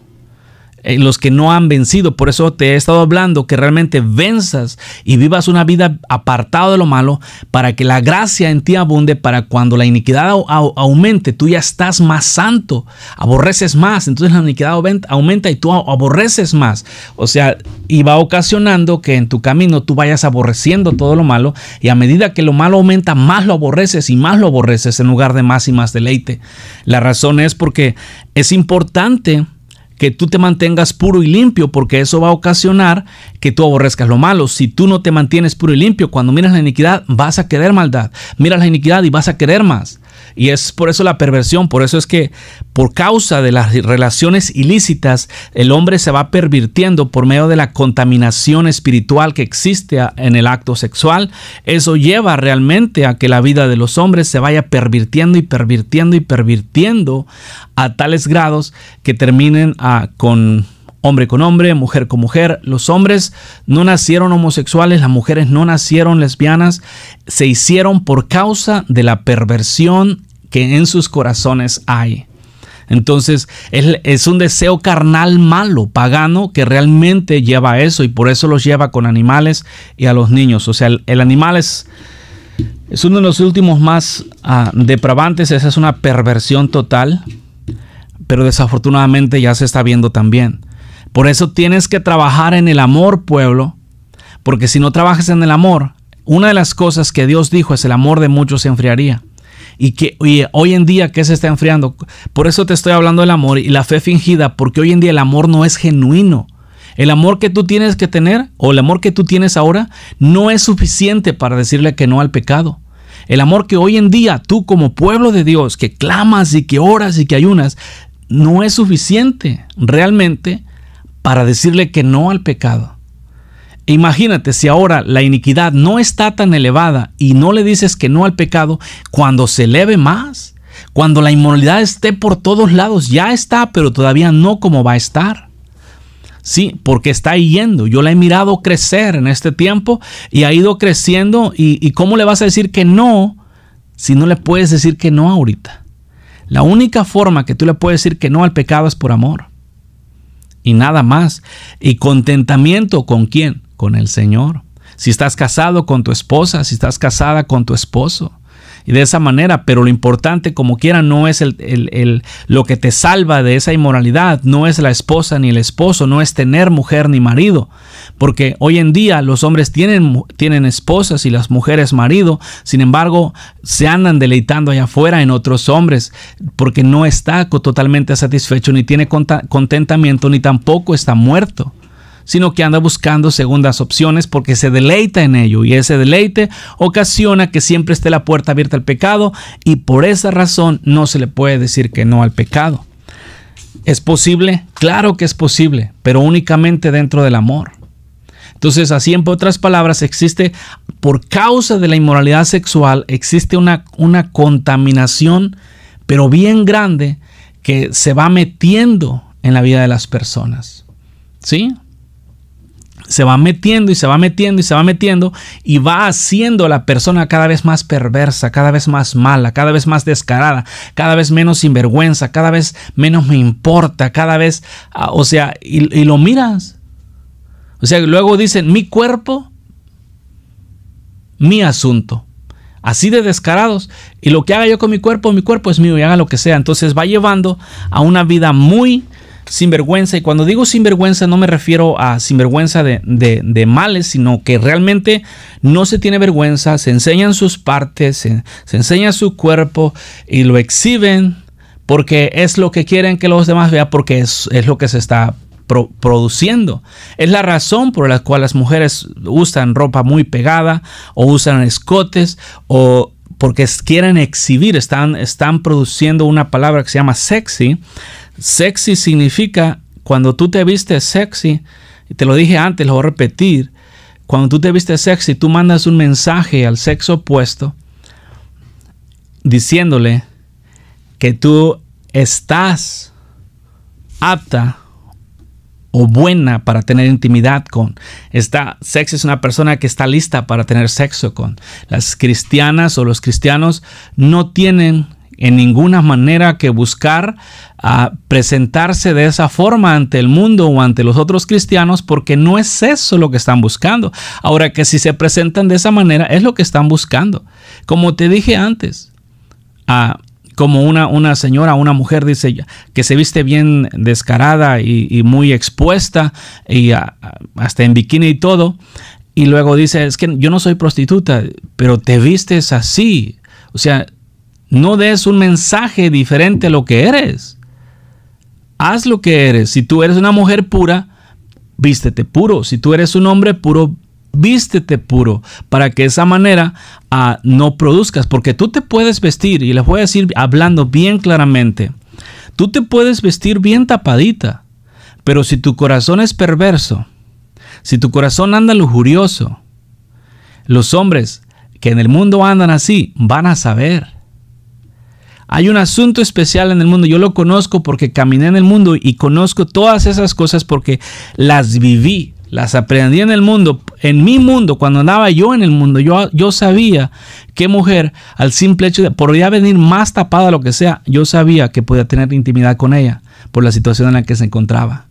Eh, los que no han vencido. Por eso te he estado hablando que realmente venzas y vivas una vida apartado de lo malo para que la gracia en ti abunde, para cuando la iniquidad aumente, tú ya estás más santo, aborreces más, entonces la iniquidad aumenta y tú aborreces más. O sea, y va ocasionando que en tu camino tú vayas aborreciendo todo lo malo y a medida que lo malo aumenta, más lo aborreces y más lo aborreces en lugar de más y más deleite. La razón es porque es importante que tú te mantengas puro y limpio, porque eso va a ocasionar que tú aborrezcas lo malo. Si tú no te mantienes puro y limpio, cuando miras la iniquidad, vas a querer maldad. Miras la iniquidad y vas a querer más. Y es por eso la perversión, por eso es que por causa de las relaciones ilícitas, el hombre se va pervirtiendo por medio de la contaminación espiritual que existe en el acto sexual. Eso lleva realmente a que la vida de los hombres se vaya pervirtiendo y pervirtiendo y pervirtiendo a tales grados que terminen ah, con hombre con hombre, mujer con mujer. Los hombres no nacieron homosexuales, las mujeres no nacieron lesbianas, se hicieron por causa de la perversión que en sus corazones hay. Entonces es, un deseo carnal malo, pagano, que realmente lleva a eso y por eso los lleva con animales y a los niños. O sea, el, animal es, uno de los últimos más ah, depravantes, esa es una perversión total, pero desafortunadamente ya se está viendo también. Por eso tienes que trabajar en el amor, pueblo, porque si no trabajas en el amor, una de las cosas que Dios dijo es el amor de muchos se enfriaría. Y que hoy en día que se está enfriando. Por eso te estoy hablando del amor y la fe fingida, porque hoy en día el amor no es genuino. El amor que tú tienes que tener o el amor que tú tienes ahora no es suficiente para decirle que no al pecado. El amor que hoy en día tú como pueblo de Dios, que clamas y que oras y que ayunas, no es suficiente realmente para decirle que no al pecado. imagínate si ahora la iniquidad no está tan elevada y no le dices que no al pecado, cuando se eleve más, cuando la inmoralidad esté por todos lados, ya está, pero todavía no como va a estar. Sí, porque está yendo. Yo la he mirado crecer en este tiempo y ha ido creciendo. ¿Y, y cómo le vas a decir que no si no le puedes decir que no ahorita? La única forma que tú le puedes decir que no al pecado es por amor y nada más. Y contentamiento con quién? Con el Señor. Si estás casado con tu esposa, si estás casada con tu esposo. Y de esa manera, pero lo importante como quiera no es el, lo que te salva de esa inmoralidad, no es la esposa ni el esposo, no es tener mujer ni marido, porque hoy en día los hombres tienen, tienen esposas y las mujeres marido, sin embargo se andan deleitando allá afuera en otros hombres, porque no está totalmente satisfecho, ni tiene contentamiento, ni tampoco está muerto sino que anda buscando segundas opciones porque se deleita en ello y ese deleite ocasiona que siempre esté la puerta abierta al pecado y por esa razón no se le puede decir que no al pecado. ¿Es posible? Claro que es posible, pero únicamente dentro del amor. Entonces, así en otras palabras, existe, por causa de la inmoralidad sexual, existe una, una contaminación, pero bien grande, que se va metiendo en la vida de las personas. ¿Sí? se va metiendo y se va metiendo y se va metiendo y va haciendo a la persona cada vez más perversa, cada vez más mala, cada vez más descarada, cada vez menos sinvergüenza, cada vez menos me importa, cada vez, ah, o sea, y, lo miras. O sea, luego dicen, mi cuerpo, mi asunto. Así de descarados. Y lo que haga yo con mi cuerpo, mi cuerpo es mío y haga lo que sea. Entonces va llevando a una vida muy vergüenza Y cuando digo sinvergüenza no me refiero a sinvergüenza de, de, males, sino que realmente no se tiene vergüenza, se enseñan sus partes, se, enseña su cuerpo y lo exhiben porque es lo que quieren que los demás vean, porque es, lo que se está produciendo. Es la razón por la cual las mujeres usan ropa muy pegada o usan escotes o porque quieren exhibir, están, están produciendo una palabra que se llama sexy Sexy significa cuando tú te vistes sexy, te lo dije antes, lo voy a repetir, cuando tú te vistes sexy, tú mandas un mensaje al sexo opuesto diciéndole que tú estás apta o buena para tener intimidad con. sexy es una persona que está lista para tener sexo con. Las cristianas o los cristianos no tienen en ninguna manera que buscar a ah, presentarse de esa forma ante el mundo o ante los otros cristianos porque no es eso lo que están buscando. Ahora que si se presentan de esa manera es lo que están buscando. Como te dije antes, ah, como una, una, señora, una mujer dice que se viste bien descarada y, muy expuesta y ah, hasta en bikini y todo. Y luego dice, es que yo no soy prostituta, pero te vistes así. O sea, no des un mensaje diferente a lo que eres. Haz lo que eres. Si tú eres una mujer pura, vístete puro. Si tú eres un hombre puro, vístete puro. Para que de esa manera ah, no produzcas. Porque tú te puedes vestir, y les voy a decir hablando bien claramente, tú te puedes vestir bien tapadita. Pero si tu corazón es perverso, si tu corazón anda lujurioso, los hombres que en el mundo andan así van a saber. Hay un asunto especial en el mundo. Yo lo conozco porque caminé en el mundo y conozco todas esas cosas porque las viví, las aprendí en el mundo. En mi mundo, cuando andaba yo en el mundo, yo, yo sabía que mujer, al simple hecho de, podría venir más tapada lo que sea, yo sabía que podía tener intimidad con ella por la situación en la que se encontraba.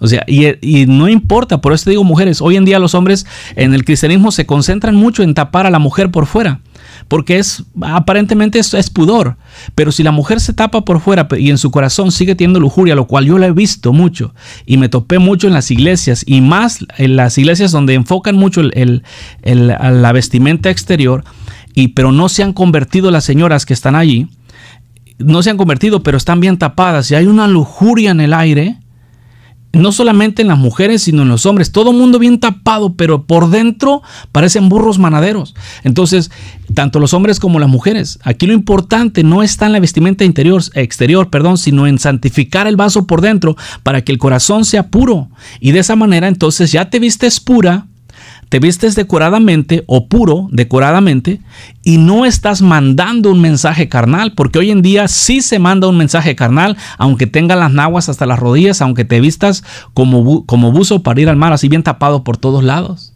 O sea, y, no importa, por eso te digo mujeres, hoy en día los hombres en el cristianismo se concentran mucho en tapar a la mujer por fuera, porque es aparentemente es, es pudor, pero si la mujer se tapa por fuera y en su corazón sigue teniendo lujuria, lo cual yo lo he visto mucho y me topé mucho en las iglesias y más en las iglesias donde enfocan mucho la vestimenta exterior, y, pero no se han convertido las señoras que están allí, no se han convertido, pero están bien tapadas y hay una lujuria en el aire no solamente en las mujeres, sino en los hombres. Todo mundo bien tapado, pero por dentro parecen burros manaderos. Entonces, tanto los hombres como las mujeres. Aquí lo importante no está en la vestimenta interior, exterior, perdón, sino en santificar el vaso por dentro para que el corazón sea puro. Y de esa manera, entonces, ya te vistes pura te vistes decoradamente o puro decoradamente y no estás mandando un mensaje carnal, porque hoy en día sí se manda un mensaje carnal, aunque tenga las naguas hasta las rodillas, aunque te vistas como, como buzo para ir al mar, así bien tapado por todos lados.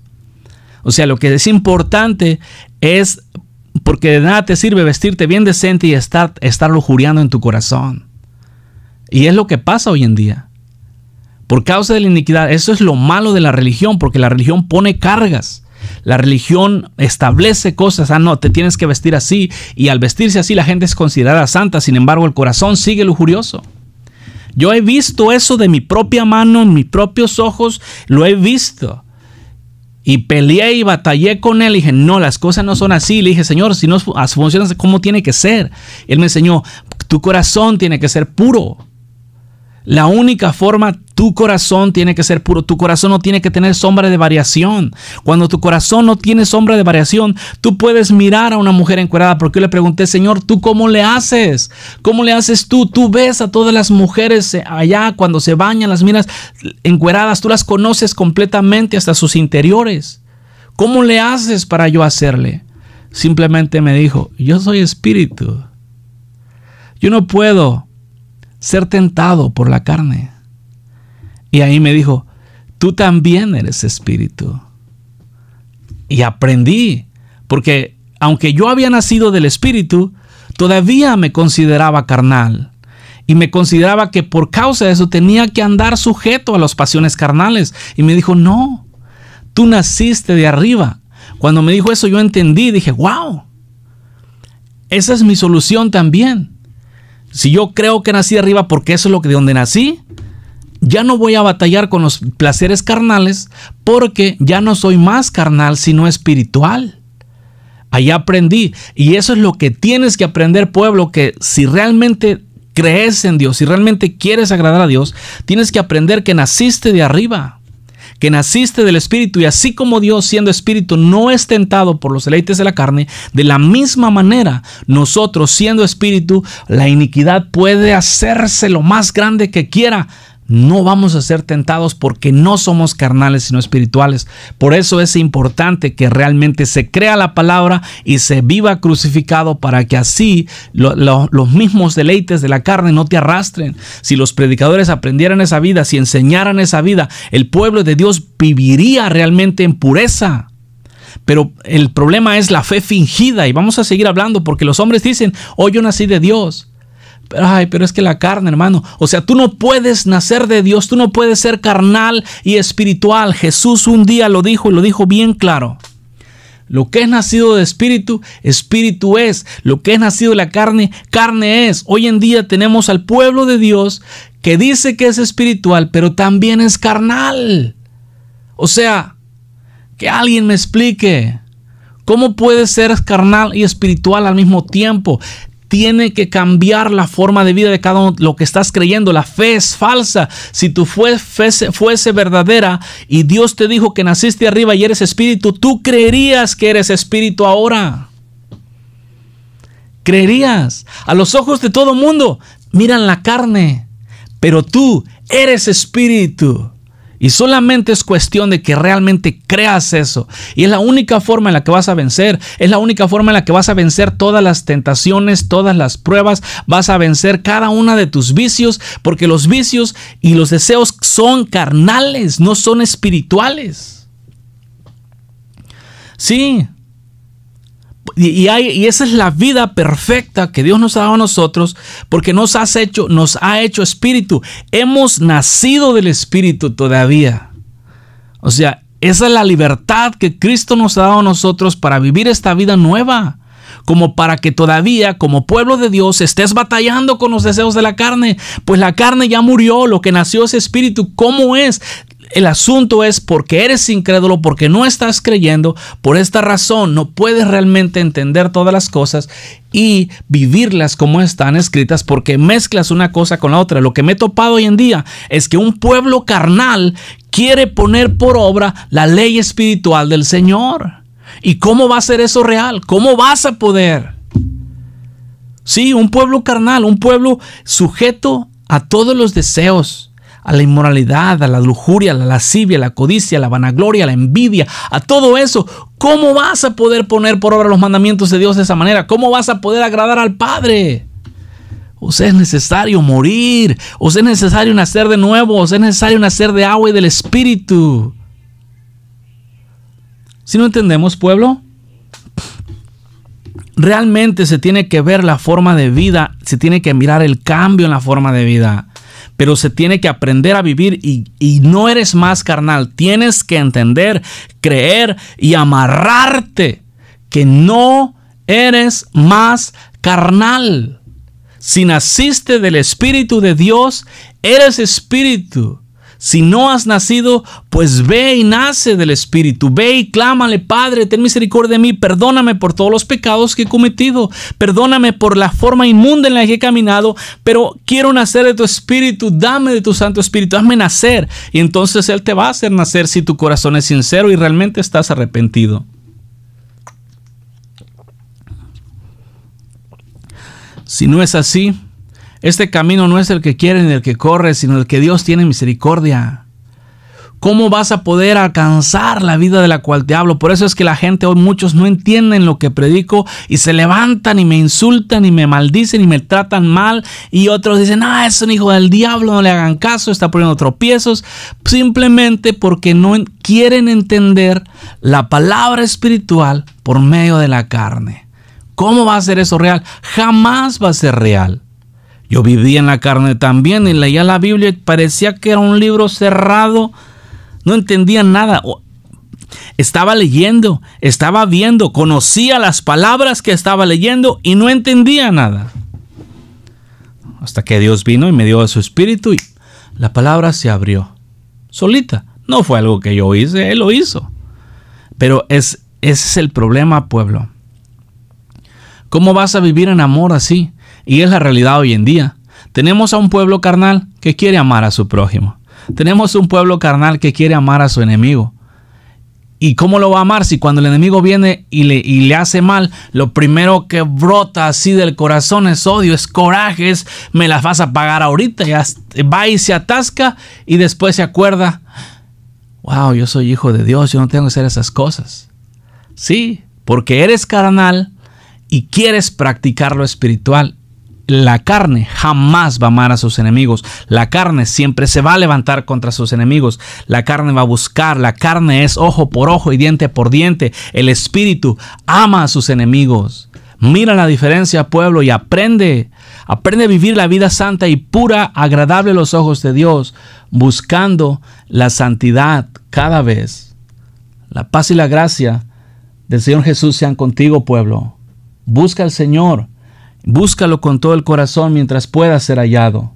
O sea, lo que es importante es, porque de nada te sirve vestirte bien decente y estar, estar lujuriando en tu corazón. Y es lo que pasa hoy en día por causa de la iniquidad. Eso es lo malo de la religión, porque la religión pone cargas. La religión establece cosas, ah, no, te tienes que vestir así, y al vestirse así la gente es considerada santa, sin embargo el corazón sigue lujurioso. Yo he visto eso de mi propia mano, en mis propios ojos, lo he visto. Y peleé y batallé con él. Y dije, no, las cosas no son así. Le dije, Señor, si no funciones cómo tiene que ser. Él me enseñó, tu corazón tiene que ser puro. La única forma tu corazón tiene que ser puro, tu corazón no tiene que tener sombra de variación. Cuando tu corazón no tiene sombra de variación, tú puedes mirar a una mujer encuerada, porque yo le pregunté, Señor, ¿tú cómo le haces? ¿Cómo le haces tú? Tú ves a todas las mujeres eh, allá cuando se bañan, las miras encueradas, tú las conoces completamente hasta sus interiores. ¿Cómo le haces para yo hacerle? Simplemente me dijo, yo soy espíritu. Yo no puedo ser tentado por la carne. Y ahí me dijo, tú también eres espíritu. Y aprendí, porque aunque yo había nacido del espíritu, todavía me consideraba carnal. Y me consideraba que por causa de eso tenía que andar sujeto a las pasiones carnales. Y me dijo, no, tú naciste de arriba. Cuando me dijo eso yo entendí, dije, wow, esa es mi solución también. Si yo creo que nací de arriba porque eso es lo que de donde nací, ya no voy a batallar con los placeres carnales porque ya no soy más carnal sino espiritual. Ahí aprendí. Y eso es lo que tienes que aprender, pueblo, que si realmente crees en Dios, si realmente quieres agradar a Dios, tienes que aprender que naciste de arriba, que naciste del Espíritu y así como Dios siendo Espíritu no es tentado por los deleites de la carne, de la misma manera nosotros siendo Espíritu, la iniquidad puede hacerse lo más grande que quiera no vamos a ser tentados porque no somos carnales sino espirituales. Por eso es importante que realmente se crea la palabra y se viva crucificado para que así los mismos deleites de la carne no te arrastren. Si los predicadores aprendieran esa vida, si enseñaran esa vida, el pueblo de Dios viviría realmente en pureza. Pero el problema es la fe fingida y vamos a seguir hablando porque los hombres dicen, hoy oh, yo nací de Dios ay, pero es que la carne, hermano. O sea, tú no puedes nacer de Dios, tú no puedes ser carnal y espiritual. Jesús un día lo dijo y lo dijo bien claro. Lo que es nacido de espíritu, espíritu es. Lo que es nacido de la carne, carne es. Hoy en día tenemos al pueblo de Dios que dice que es espiritual, pero también es carnal. O sea, que alguien me explique. ¿Cómo puede ser carnal y espiritual al mismo tiempo? tiene que cambiar la forma de vida de cada uno, lo que estás creyendo. La fe es falsa. Si tu fe fuese, fuese verdadera y Dios te dijo que naciste arriba y eres espíritu, tú creerías que eres espíritu ahora. Creerías. A los ojos de todo mundo miran la carne, pero tú eres espíritu. Y solamente es cuestión de que realmente creas eso. Y es la única forma en la que vas a vencer. Es la única forma en la que vas a vencer todas las tentaciones, todas las pruebas. Vas a vencer cada una de tus vicios. Porque los vicios y los deseos son carnales, no son espirituales. Sí, y, esa es la vida perfecta que Dios nos ha dado a nosotros porque nos, has hecho, nos ha hecho espíritu. Hemos nacido del espíritu todavía. O sea, esa es la libertad que Cristo nos ha dado a nosotros para vivir esta vida nueva como para que todavía como pueblo de Dios estés batallando con los deseos de la carne, pues la carne ya murió, lo que nació es espíritu, ¿cómo es? El asunto es porque eres incrédulo, porque no estás creyendo, por esta razón no puedes realmente entender todas las cosas y vivirlas como están escritas porque mezclas una cosa con la otra. Lo que me he topado hoy en día es que un pueblo carnal quiere poner por obra la ley espiritual del Señor. ¿Y cómo va a ser eso real? ¿Cómo vas a poder? Sí, un pueblo carnal, un pueblo sujeto a todos los deseos, a la inmoralidad, a la lujuria, a la lascivia, a la codicia, a la vanagloria, a la envidia, a todo eso. ¿Cómo vas a poder poner por obra los mandamientos de Dios de esa manera? ¿Cómo vas a poder agradar al Padre? Os es necesario morir, os es necesario nacer de nuevo, os es necesario nacer de agua y del Espíritu. Si no entendemos, pueblo, realmente se tiene que ver la forma de vida, se tiene que mirar el cambio en la forma de vida, pero se tiene que aprender a vivir y, no eres más carnal, tienes que entender, creer y amarrarte que no eres más carnal. Si naciste del Espíritu de Dios, eres Espíritu. Si no has nacido, pues ve y nace del Espíritu. Ve y clámale, Padre, ten misericordia de mí, perdóname por todos los pecados que he cometido, perdóname por la forma inmunda en la que he caminado, pero quiero nacer de tu Espíritu, dame de tu Santo Espíritu, hazme nacer. Y entonces Él te va a hacer nacer si tu corazón es sincero y realmente estás arrepentido. Si no es así, este camino no es el que quiere ni el que corre, sino el que Dios tiene misericordia. ¿Cómo vas a poder alcanzar la vida de la cual te hablo? Por eso es que la gente hoy muchos no entienden lo que predico y se levantan y me insultan y me maldicen y me tratan mal y otros dicen, ah, es un hijo del diablo, no le hagan caso, está poniendo tropiezos, simplemente porque no quieren entender la palabra espiritual por medio de la carne. ¿Cómo va a ser eso real? Jamás va a ser real. Yo vivía en la carne también y leía la Biblia y parecía que era un libro cerrado. No entendía nada. Estaba leyendo, estaba viendo, conocía las palabras que estaba leyendo y no entendía nada. Hasta que Dios vino y me dio su espíritu y la palabra se abrió. Solita. No fue algo que yo hice, Él lo hizo. Pero es, ese es el problema, pueblo. ¿Cómo vas a vivir en amor así? Y es la realidad hoy en día. Tenemos a un pueblo carnal que quiere amar a su prójimo. Tenemos un pueblo carnal que quiere amar a su enemigo. ¿Y cómo lo va a amar si cuando el enemigo viene y le, le, hace mal, lo primero que brota así del corazón es odio, es coraje, es me las vas a pagar ahorita? Y va y se atasca y después se acuerda, wow, yo soy hijo de Dios, yo no tengo que hacer esas cosas. Sí, porque eres carnal y quieres practicar lo espiritual la carne jamás va a amar a sus enemigos. La carne siempre se va a levantar contra sus enemigos. La carne va a buscar. La carne es ojo por ojo y diente por diente. El espíritu ama a sus enemigos. Mira la diferencia, pueblo, y aprende. Aprende a vivir la vida santa y pura, agradable a los ojos de Dios, buscando la santidad cada vez. La paz y la gracia del Señor Jesús sean contigo, pueblo. Busca al Señor Búscalo con todo el corazón mientras pueda ser hallado.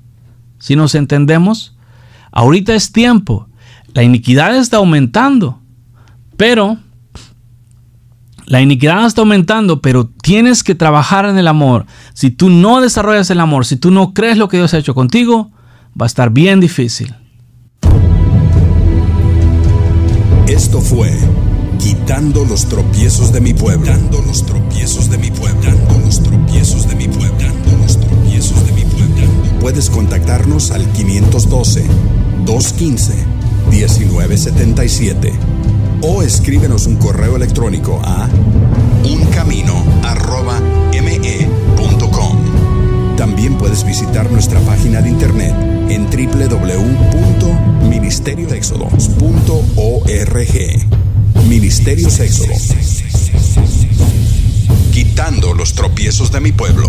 Si nos entendemos, ahorita es tiempo. La iniquidad está aumentando, pero la iniquidad está aumentando, pero tienes que trabajar en el amor. Si tú no desarrollas el amor, si tú no crees lo que Dios ha hecho contigo, va a estar bien difícil. Esto fue quitando los tropiezos de mi pueblo. Quitando los tropiezos de mi pueblo. los tropiezos puedes contactarnos al 512-215-1977 o escríbenos un correo electrónico a uncamino.me.com. También puedes visitar nuestra página de internet en www.ministerioexodos.org. Ministerios Éxodos Quitando los tropiezos de mi pueblo.